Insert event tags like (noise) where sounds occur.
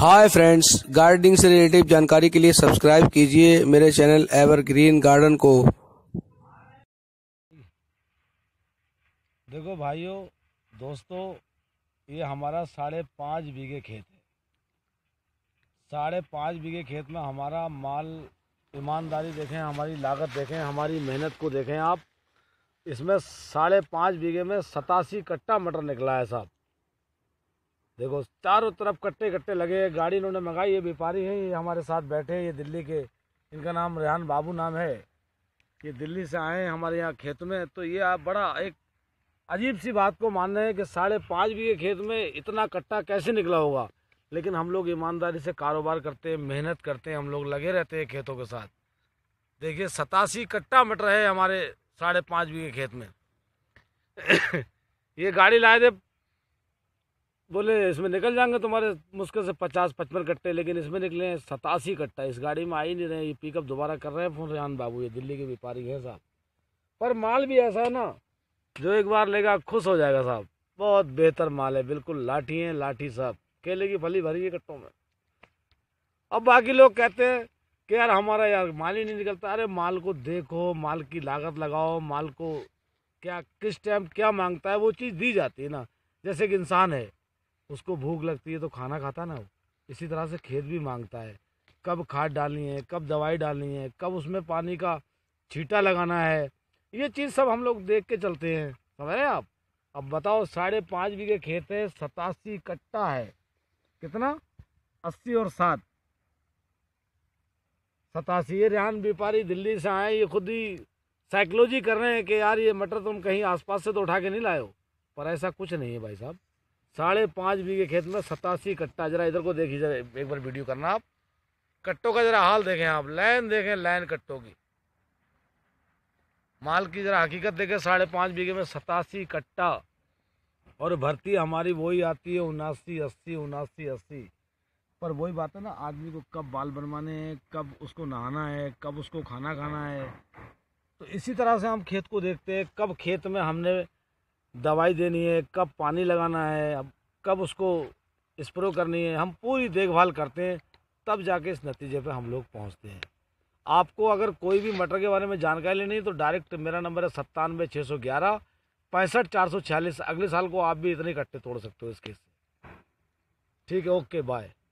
हाय friends gardening से relative जानकारी के लिए सब्सक्राइब कीजिए मेरे चैनल एवरग्रीन गार्डन को देखो भाइयों दोस्तों ये हमारा साढ़े पाँच बीघे खेत है साढ़े पाँच बीघे खेत में हमारा माल ईमानदारी देखें हमारी लागत देखें हमारी मेहनत को देखें आप इसमें साढ़े पाँच बीघे में सतासी कट्टा मटर निकला है साहब देखो चारों तरफ कट्टे कट्टे लगे गाड़ी इन्होंने मंगाई ये व्यापारी हैं ये हमारे साथ बैठे हैं ये दिल्ली के इनका नाम रेहान बाबू नाम है ये दिल्ली से आए हैं हमारे यहाँ खेत में तो ये आप बड़ा एक अजीब सी बात को मान रहे हैं कि साढ़े पाँच बीघे खेत में इतना कट्टा कैसे निकला होगा लेकिन हम लोग ईमानदारी से कारोबार करते हैं मेहनत करते हैं हम लोग लगे रहते हैं खेतों के साथ देखिए सतासी कट्टा मटर है हमारे साढ़े पाँच बीघे खेत में (coughs) ये गाड़ी लाए थे बोले इसमें निकल जाएंगे तुम्हारे मुश्किल से पचास पचपन कट्टे लेकिन इसमें निकले हैं सतासी कट्टा इस गाड़ी में आ ही नहीं रहे ये पिकअप दोबारा कर रहे हैं फोन रेहान बाबू ये दिल्ली के व्यापारी हैं साहब पर माल भी ऐसा है ना जो एक बार लेगा खुश हो जाएगा साहब बहुत बेहतर माल है बिल्कुल लाठी हैं लाठी साहब केले की फली भरी है कट्टों में अब बाकी लोग कहते हैं कि यार हमारा यार माल ही नहीं निकलता अरे माल को देखो माल की लागत लगाओ माल को क्या किस टाइम क्या मांगता है वो चीज़ दी जाती है ना जैसे कि इंसान है उसको भूख लगती है तो खाना खाता ना वो इसी तरह से खेत भी मांगता है कब खाद डालनी है कब दवाई डालनी है कब उसमें पानी का छीटा लगाना है ये चीज़ सब हम लोग देख के चलते हैं समझ रहे आप अब बताओ साढ़े पाँच बीघे खेत है सतासी कट्टा है कितना अस्सी और सात सतासी ये रेहान व्यापारी दिल्ली से आए ये खुद ही साइकोलॉजी कर रहे हैं कि यार ये मटर तुम कहीं आसपास से तो उठा के नहीं लाए हो पर ऐसा कुछ नहीं है भाई साहब साढ़े पाँच बीघे खेत में सतासी कट्टा जरा इधर को देखिए जरा एक बार वीडियो करना आप कट्टों का जरा हाल देखें आप लाइन देखें लाइन कट्टों की माल की जरा हकीकत देखें साढ़े पाँच बीघे में सतासी कट्टा और भर्ती हमारी वही आती है उनासी अस्सी उनासी अस्सी पर वही बात है ना आदमी को कब बाल बनवाने हैं कब उसको नहाना है कब उसको खाना खाना है तो इसी तरह से हम खेत को देखते हैं कब खेत में हमने दवाई देनी है कब पानी लगाना है अब कब उसको स्प्रो करनी है हम पूरी देखभाल करते हैं तब जाके इस नतीजे पे हम लोग पहुंचते हैं आपको अगर कोई भी मटर के बारे में जानकारी लेनी है तो डायरेक्ट मेरा नंबर है सत्तानवे छः सौ ग्यारह पैंसठ चार सौ छियालीस अगले साल को आप भी इतने इकट्ठे तोड़ सकते हो इस केस से ठीक है ओके बाय